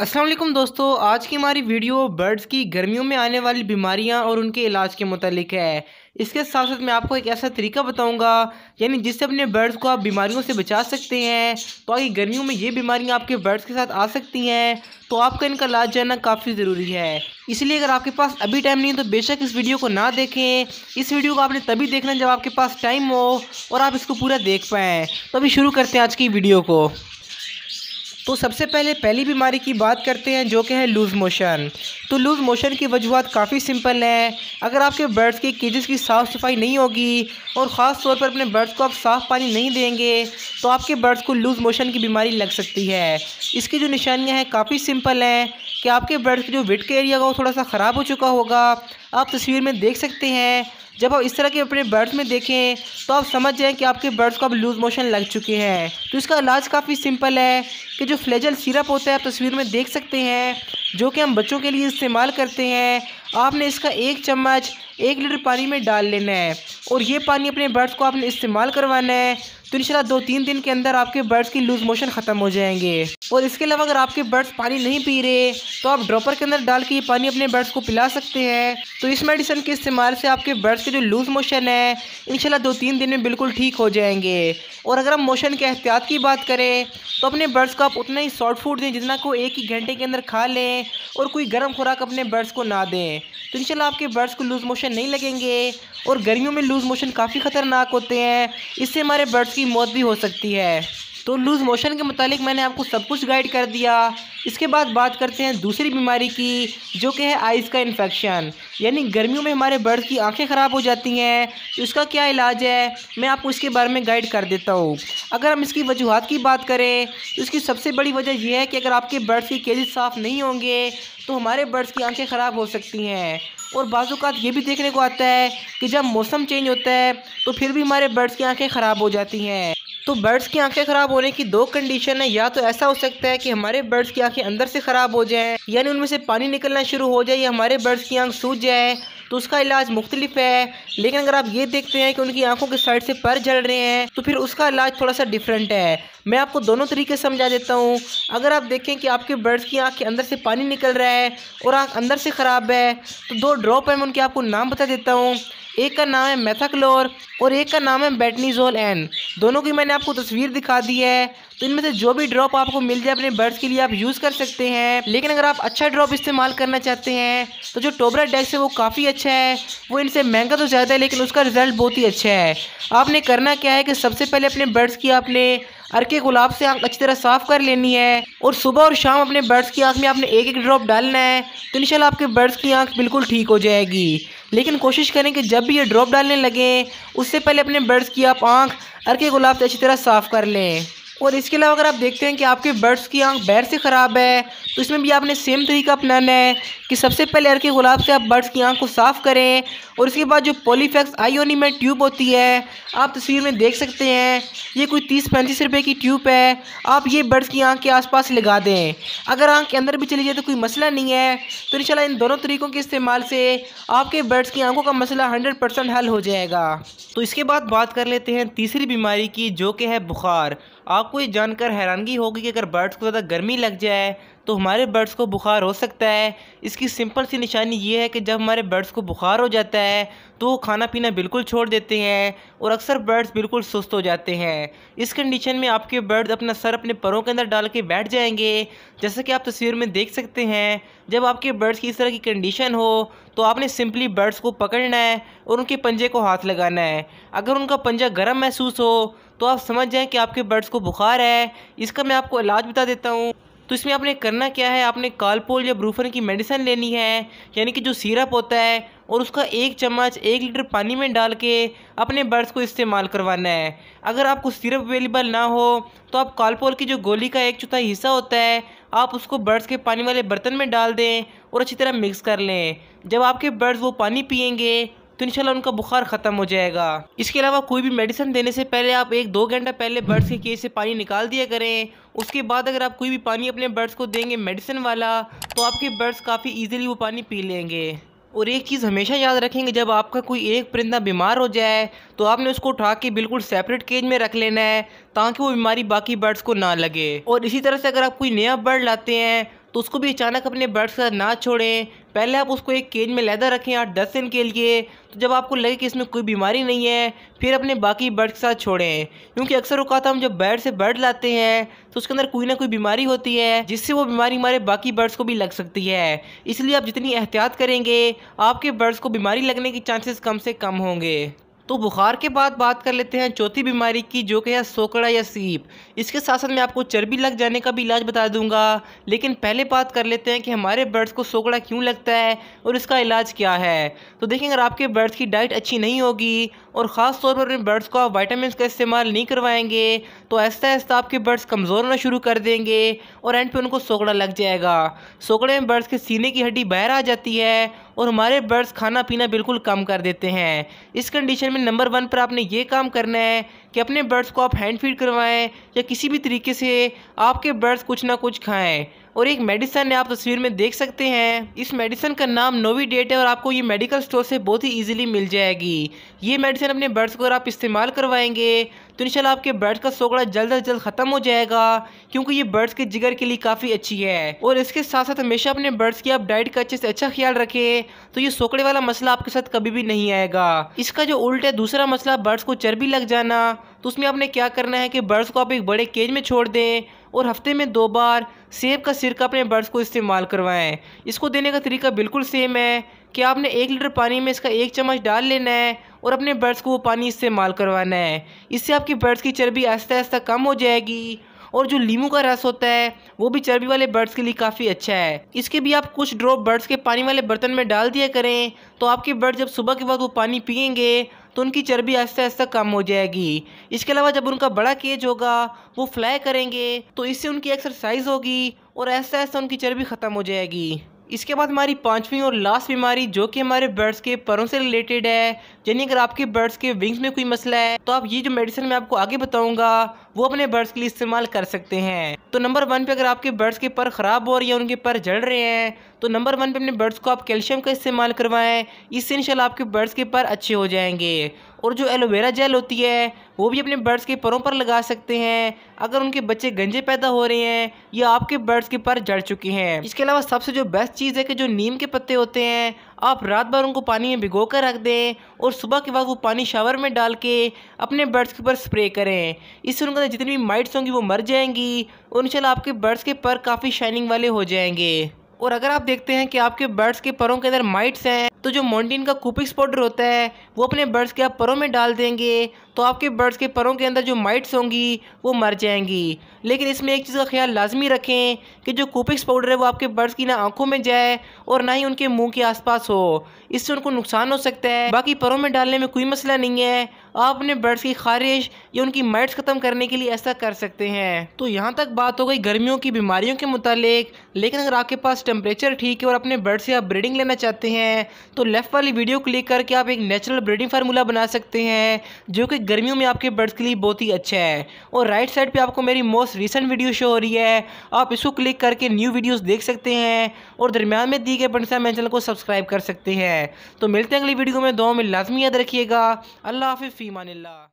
असलम दोस्तों आज की हमारी वीडियो बर्ड्स की गर्मियों में आने वाली बीमारियां और उनके इलाज के मतलब है इसके साथ साथ मैं आपको एक ऐसा तरीका बताऊंगा यानी जिससे अपने बर्ड्स को आप बीमारियों से बचा सकते हैं तो आगे गर्मियों में ये बीमारियां आपके बर्ड्स के साथ आ सकती हैं तो आपका इनका इलाज जानना काफ़ी ज़रूरी है इसलिए अगर आपके पास अभी टाइम नहीं है तो बेशक इस वीडियो को ना देखें इस वीडियो को आपने तभी देखना जब आपके पास टाइम हो और आप इसको पूरा देख पाएँ तो अभी शुरू करते हैं आज की वीडियो को तो सबसे पहले पहली बीमारी की बात करते हैं जो कि है लूज़ मोशन तो लूज़ मोशन की वजूहत काफ़ी सिंपल है अगर आपके बर्ड्स के केजेस की साफ़ सफाई नहीं होगी और ख़ास तौर पर अपने बर्ड्स को आप साफ़ पानी नहीं देंगे तो आपके बर्ड्स को लूज़ मोशन की बीमारी लग सकती है इसकी जो निशानियाँ हैं काफ़ी सिंपल हैं कि आपके बर्ड्स की जो विट का एरिया का वो थोड़ा सा ख़राब हो चुका होगा आप तस्वीर में देख सकते हैं जब आप इस तरह के अपने बर्ड्स में देखें तो आप समझ जाएँ कि आपके बर्ड्स को अब लूज़ मोशन लग चुके हैं तो इसका इलाज काफ़ी सिंपल है कि जो फ्लेजल सिरप होता है आप तस्वीर में देख सकते हैं जो कि हम बच्चों के लिए इस्तेमाल करते हैं आपने इसका एक चम्मच एक लीटर पानी में डाल लेना है और ये पानी अपने बर्ड्स को आपने इस्तेमाल करवाना है तो इनशाला दो तीन दिन के अंदर आपके बर्ड्स की लूज़ मोशन ख़त्म हो जाएंगे और इसके अलावा अगर आपके बर्ड्स पानी नहीं पी रहे तो आप ड्रॉपर के अंदर डाल के ये पानी अपने बर्ड्स को पिला सकते हैं तो इस मेडिसिन के इस्तेमाल से आपके बर्ड्स के जो लूज़ मोशन है इंशाल्लाह दो तीन दिन में बिल्कुल ठीक हो जाएंगे और अगर हम मोशन के एहतियात की बात करें तो अपने बर्ड्स को आप उतना ही सॉफ्ट फूड दें जितना को एक ही घंटे के अंदर खा लें और कोई गर्म खुराक अपने बर्ड्स को ना दें तो इन आपके बर्ड्स को लूज़ मोशन नहीं लगेंगे और गर्मियों में लूज़ मोशन काफ़ी ख़तरनाक होते हैं इससे हमारे बर्ड्स की मौत भी हो सकती है तो लूज़ मोशन के मतलब मैंने आपको सब कुछ गाइड कर दिया इसके बाद बात करते हैं दूसरी बीमारी की जो कि है आइज़ का इन्फेक्शन यानी गर्मियों में हमारे बर्ड की आंखें ख़राब हो जाती हैं तो इसका क्या इलाज है मैं आपको इसके बारे में गाइड कर देता हूँ अगर हम इसकी वजूहत की बात करें तो इसकी सबसे बड़ी वजह यह है कि अगर आपके बर्ड्स के केजेस साफ़ नहीं होंगे तो हमारे बर्ड्स की आँखें ख़राब हो सकती हैं और बाज़ात ये भी देखने को आता है कि जब मौसम चेंज होता है तो फिर भी हमारे बर्ड्स की आँखें ख़राब हो जाती हैं तो बर्ड्स की आंखें खराब होने की दो कंडीशन है या तो ऐसा हो सकता है कि हमारे बर्ड्स की आंखें अंदर से खराब हो जाए यानी उनमें से पानी निकलना शुरू हो जाए या हमारे बर्ड्स की आंख सूज जाए तो उसका इलाज मुख्तलिफ है लेकिन अगर आप ये देखते हैं कि उनकी आंखों के साइड से पर जल रहे हैं तो फिर उसका इलाज थोड़ा सा डिफरेंट है मैं आपको दोनों तरीके समझा देता हूँ अगर आप देखें कि आपके बर्ड्स की आंख के अंदर से पानी निकल रहा है और आँख अंदर से ख़राब है तो दो ड्रॉप है मैं उनके आपको नाम बता देता हूँ एक का नाम है मेथाक्लोर और एक का नाम है बेटनीजोल एन दोनों की मैंने आपको तस्वीर दिखा दी है तो इनमें से जो भी ड्रॉप आपको मिल जाए अपने बर्ड्स के लिए आप यूज़ कर सकते हैं लेकिन अगर आप अच्छा ड्रॉप इस्तेमाल करना चाहते हैं तो जो टोबरा डेक्स है वो काफ़ी अच्छा है वो इनसे महंगा तो ज़्यादा है लेकिन उसका रिजल्ट बहुत ही अच्छा है आपने करना क्या है कि सबसे पहले अपने बर्ड्स की आपने हर के गुलाब से आँख अच्छी तरह साफ़ कर लेनी है और सुबह और शाम अपने बर्ड्स की आँख में आपने एक एक ड्रॉप डालना है तो इन आपके बर्ड्स की आँख बिल्कुल ठीक हो जाएगी लेकिन कोशिश करें कि जब भी ये ड्रॉप डालने लगें उससे पहले अपने बर्ड्स की आप आँख हर गुलाब से अच्छी तरह साफ़ कर लें और इसके अलावा अगर आप देखते हैं कि आपके बर्ड्स की आँख बैर से ख़राब है तो इसमें भी आपने सेम तरीका अपनाना है कि सबसे पहले अर के गुलाब से आप बर्ड्स की आँख को साफ़ करें और इसके बाद जो पोलीफेक्स आयोनी में ट्यूब होती है आप तस्वीर में देख सकते हैं ये कोई तीस पैंतीस रुपये की ट्यूब है आप ये बर्ड्स की आँख के आस लगा दें अगर आँख के अंदर भी चली जाए तो कोई मसला नहीं है तो इन इन दोनों तरीक़ों के इस्तेमाल से आपके बर्ड्स की आँखों का मसला हंड्रेड परसेंट हल हो जाएगा तो इसके बाद बात कर लेते हैं तीसरी बीमारी की जो कि है बुखार आपको ये जानकर हैरानगी होगी कि अगर बर्ड्स को ज़्यादा गर्मी लग जाए तो हमारे बर्ड्स को बुखार हो सकता है इसकी सिंपल सी निशानी ये है कि जब हमारे बर्ड्स को बुखार हो जाता है तो वो खाना पीना बिल्कुल छोड़ देते हैं और अक्सर बर्ड्स बिल्कुल सुस्त हो जाते हैं इस कंडीशन में आपके बर्ड्स अपना सर अपने परों के अंदर डाल के बैठ जाएंगे जैसा कि आप तस्वीर में देख सकते हैं जब आपके बर्ड्स की इस तरह की कंडीशन हो तो आपने सिंपली बर्ड्स को पकड़ना है और उनके पंजे को हाथ लगाना है अगर उनका पंजा गर्म महसूस हो तो आप समझ जाएँ कि आपके बर्ड्स को बुखार है इसका मैं आपको इलाज बता देता हूँ तो इसमें आपने करना क्या है आपने कालपोल या ब्रूफन की मेडिसिन लेनी है यानी कि जो सिरप होता है और उसका एक चम्मच एक लीटर पानी में डाल के अपने बर्ड्स को इस्तेमाल करवाना है अगर आपको सिरप अवेलेबल ना हो तो आप कालपोल की जो गोली का एक चौथाई हिस्सा होता है आप उसको बर्ड्स के पानी वाले बर्तन में डाल दें और अच्छी तरह मिक्स कर लें जब आपके बर्ड्स वो पानी पियेंगे तो इंशाल्लाह उनका बुखार ख़त्म हो जाएगा इसके अलावा कोई भी मेडिसिन देने से पहले आप एक दो घंटा पहले बर्ड्स के केस से पानी निकाल दिया करें उसके बाद अगर आप कोई भी पानी अपने बर्ड्स को देंगे मेडिसिन वाला तो आपके बर्ड्स काफ़ी ईजिली वो पानी पी लेंगे और एक चीज़ हमेशा याद रखेंगे जब आपका कोई एक परिंदा बीमार हो जाए तो आपने उसको उठा के बिल्कुल सेपरेट केज में रख लेना है ताकि वो बीमारी बाकी बर्ड्स को ना लगे और इसी तरह से अगर आप कोई नया बर्ड लाते हैं तो उसको भी अचानक अपने बर्ड्स का ना छोड़ें पहले आप उसको एक केज में लैदा रखें आठ दस दिन के लिए तो जब आपको लगे कि इसमें कोई बीमारी नहीं है फिर अपने बाकी बर्ड के साथ छोड़ें क्योंकि अक्सर अवकात हम जब बर्ड से बर्ड लाते हैं तो उसके अंदर कोई ना कोई बीमारी होती है जिससे वो बीमारी हमारे बाकी बर्ड्स को भी लग सकती है इसलिए आप जितनी एहतियात करेंगे आपके बर्ड्स को बीमारी लगने के चांसेस कम से कम होंगे तो बुखार के बाद बात कर लेते हैं चौथी बीमारी की जो कि है सोकड़ा या सीप इसके साथ साथ मैं आपको चर्बी लग जाने का भी इलाज बता दूंगा लेकिन पहले बात कर लेते हैं कि हमारे बर्ड्स को सोकड़ा क्यों लगता है और इसका इलाज क्या है तो देखें अगर आपके बर्ड्स की डाइट अच्छी नहीं होगी और ख़ास तौर पर अपने बर्ड्स को आप वाइटामिन का इस्तेमाल नहीं करवाएंगे तो ऐसा ऐसा आपके बर्ड्स कमज़ोर होना शुरू कर देंगे और एंड पे उनको सोकड़ा लग जाएगा सोकड़े में बर्ड्स के सीने की हड्डी बाहर आ जाती है और हमारे बर्ड्स खाना पीना बिल्कुल कम कर देते हैं इस कंडीशन में नंबर वन पर आपने ये काम करना है कि अपने बर्ड्स को आप हैंड फीड करवाएं या किसी भी तरीके से आपके बर्ड्स कुछ ना कुछ खाएँ और एक मेडिसन है आप तस्वीर में देख सकते हैं इस मेडिसन का नाम डेट है और आपको ये मेडिकल स्टोर से बहुत ही ईजिली मिल जाएगी ये मेडिसन अपने बर्ड्स को अगर आप इस्तेमाल करवाएंगे तो इनशाला आपके बर्ड्स का सोगड़ा जल्द अज जल्द ख़त्म हो जाएगा क्योंकि ये बर्ड्स के जिगर के लिए काफ़ी अच्छी है और इसके साथ साथ हमेशा अपने बर्ड्स की आप डाइट का अच्छे से अच्छा ख्याल रखें तो ये सोकड़े वाला मसला आपके साथ कभी भी नहीं आएगा इसका जो उल्ट है दूसरा मसला बर्ड्स को चर्बी लग जाना तो उसमें आपने क्या करना है कि बर्ड्स को आप एक बड़े केज में छोड़ दें और हफ्ते में दो बार सेब का सिरका अपने बर्ड्स को इस्तेमाल करवाएं इसको देने का तरीका बिल्कुल सेम है कि आपने एक लीटर पानी में इसका एक चम्मच डाल लेना है और अपने बर्ड्स को वो पानी इस्तेमाल करवाना है इससे आपकी बर्ड्स की चर्बी आहिस्ता आहिस्ता कम हो जाएगी और जो लीमू का रस होता है वो भी चर्बी वाले बर्ड्स के लिए काफ़ी अच्छा है इसके भी आप कुछ ड्रॉप बर्ड्स के पानी वाले बर्तन में डाल दिया करें तो आपके बर्ड जब सुबह के बाद वो पानी पियेंगे तो उनकी चर्बी आहिस्ता आहिस्ता कम हो जाएगी इसके अलावा जब उनका बड़ा केज होगा वो फ्लाई करेंगे तो इससे उनकी एक्सरसाइज होगी और ऐसा ऐसा उनकी चर्बी ख़त्म हो जाएगी इसके बाद हमारी पांचवी और लास्ट बीमारी जो कि हमारे बर्ड्स के परों से रिलेटेड है यानी अगर आपके बर्ड्स के विंग्स में कोई मसला है तो आप ये जो मेडिसिन मैं आपको आगे बताऊंगा वो अपने बर्ड्स के लिए इस्तेमाल कर सकते हैं तो नंबर वन पे अगर आपके बर्ड्स के पर ख़राब हो रही है उनके पर जड़ रहे हैं तो नंबर वन पे अपने बर्ड्स को आप कैल्शियम का इस्तेमाल करवाएं इससे इंशाल्लाह आपके बर्ड्स के पर अच्छे हो जाएंगे और जो एलोवेरा जेल होती है वो भी अपने बर्ड्स के परों पर लगा सकते हैं अगर उनके बच्चे गंजे पैदा हो रहे हैं या आपके बर्ड्स के पर जड़ चुके हैं इसके अलावा सबसे जो बेस्ट चीज़ है कि जो नीम के पत्ते होते हैं आप रात भर उनको पानी में भिगो कर रख दें और सुबह के बाद वो पानी शावर में डाल के अपने बर्ड्स के ऊपर स्प्रे करें इससे उनके अंदर जितनी भी माइट्स होंगी वो मर जाएंगी और इंशाल्लाह आपके बर्ड्स के पर काफ़ी शाइनिंग वाले हो जाएंगे और अगर आप देखते हैं कि आपके बर्ड्स के परों के अंदर माइट्स हैं तो जो मोन्टीन का कूपिक्स पाउडर होता है वो अपने बर्ड्स के आप परों में डाल देंगे तो आपके बर्ड्स के परों के अंदर जो माइट्स होंगी वो मर जाएंगी लेकिन इसमें एक चीज़ का ख्याल लाजमी रखें कि जो कूपिक्स पाउडर है वो आपके बर्ड्स की ना आंखों में जाए और ना ही उनके मुंह के आसपास हो इससे उनको नुकसान हो सकता है बाकी परों में डालने में कोई मसला नहीं है आप अपने बर्ड्स की खारिश या उनकी माइट्स ख़त्म करने के लिए ऐसा कर सकते हैं तो यहाँ तक बात हो गई गर्मियों की बीमारियों के मुतालिक लेकिन अगर आपके पास टेम्परेचर ठीक है और अपने बर्ड से आप ब्रीडिंग लेना चाहते हैं तो लेफ़्ट वाली वीडियो क्लिक करके आप एक नेचुरल ब्रीडिंग फार्मूला बना सकते हैं जो कि गर्मियों में आपके बर्ड्स के लिए बहुत ही अच्छा है और राइट साइड पे आपको मेरी मोस्ट रिसेंट वीडियो शो हो रही है आप इसको क्लिक करके न्यू वीडियोस देख सकते हैं और दरमियान में दी गए पंडसा मैं चैनल को सब्सक्राइब कर सकते हैं तो मिलते हैं अगली वीडियो में दो में लाजमी याद रखिएगा अल्लाह हाफि फ़ीमान